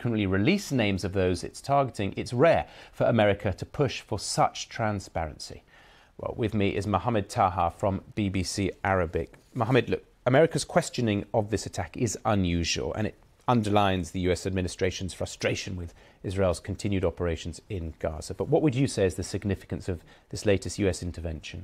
frequently release names of those it's targeting, it's rare for America to push for such transparency. Well, with me is Mohammed Taha from BBC Arabic. Mohammed, look, America's questioning of this attack is unusual and it underlines the US administration's frustration with Israel's continued operations in Gaza. But what would you say is the significance of this latest US intervention?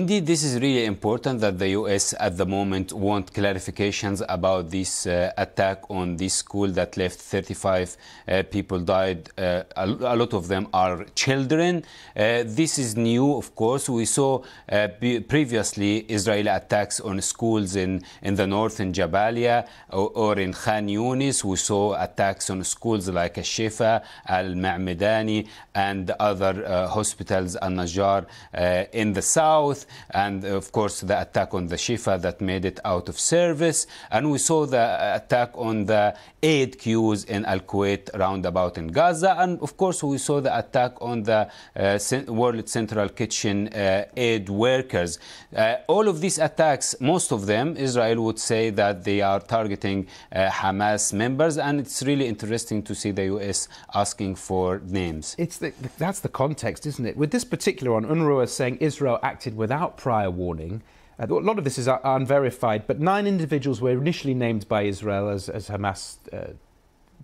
Indeed, this is really important that the US at the moment want clarifications about this uh, attack on this school that left 35 uh, people died. Uh, a, lot of them are children. Uh, this is new, of course. We saw uh, previously Israeli attacks on schools in, in the north, in Jabalia or, or in Khan Yunis. We saw attacks on schools like shifa Al-Ma'medani, and other uh, hospitals, Al-Najjar uh, in the south. And uh, of course, the attack on the Shifa that made it out of service. And we saw the attack on the aid queues in Al-Kuwait roundabout in Gaza. And of course, we saw the attack on the uh, World Central Kitchen uh, aid workers. Uh, all of these attacks, most of them, Israel would say that they are targeting Hamas members, and it's really interesting to see the US asking for names. It's the, that's the context, isn't it? With this particular one, UNRWA saying Israel acted without prior warning. Uh, a lot of this is uh, unverified, but nine individuals were initially named by Israel as, as Hamas uh,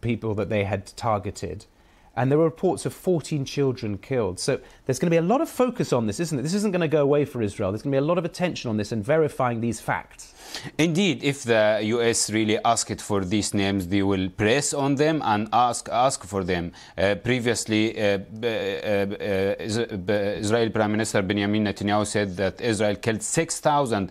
people that they had targeted and there were reports of 14 children killed. So there's going to be a lot of focus on this, isn't it? This isn't going to go away for Israel. There's going to be a lot of attention on this and verifying these facts. Indeed, if the U.S. really ask it for these names, they will press on them and ask ask for them. Uh, previously, uh, uh, uh, uh Israel Prime Minister Benjamin Netanyahu said that Israel killed 6,000 uh,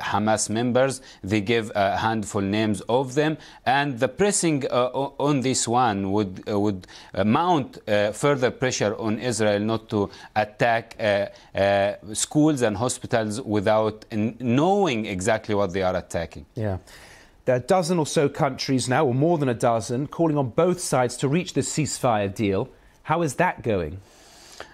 Hamas members. They gave a handful names of them, and the pressing on this one would would uh, mount uh, further pressure on Israel not to attack uh, schools and hospitals without knowing exactly what they are attacking. Yeah. There are a dozen or so countries now, or more than a dozen, calling on both sides to reach the ceasefire deal. How is that going?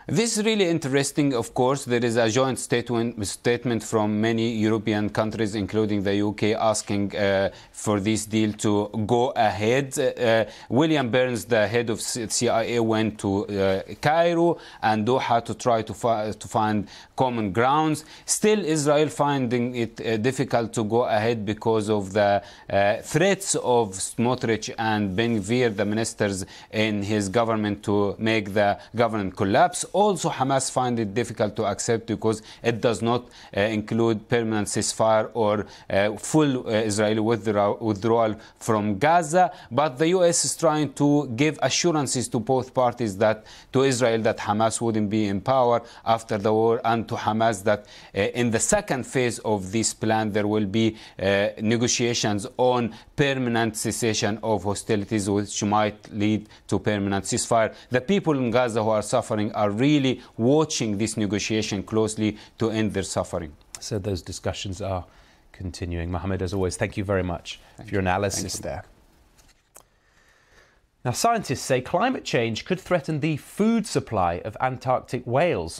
This is really interesting, of course. There is a joint statement from many European countries, including the UK, asking uh, for this deal to go ahead. Uh, uh William Burns, the head of CIA, went to uh, Cairo and Doha to try to, fi to, find common grounds. Still, Israel finding it uh, difficult to go ahead because of the uh, threats of Smotrich and Ben Gvir, the ministers in his government, to make the government collapse also Hamas find it difficult to accept because it does not uh, include permanent ceasefire or uh, full uh, Israeli withdraw withdrawal from Gaza. But the U.S. is trying to give assurances to both parties that to Israel that Hamas wouldn't be in power after the war, and to Hamas that uh, in the second phase of this plan there will be uh, negotiations on permanent cessation of hostilities, which might lead to permanent ceasefire. The people in Gaza who are suffering are really watching this negotiation closely to end their suffering. So those discussions are continuing. Mohammed, as always, thank you very much thank for your analysis you. there. Now, scientists say climate change could threaten the food supply of Antarctic whales.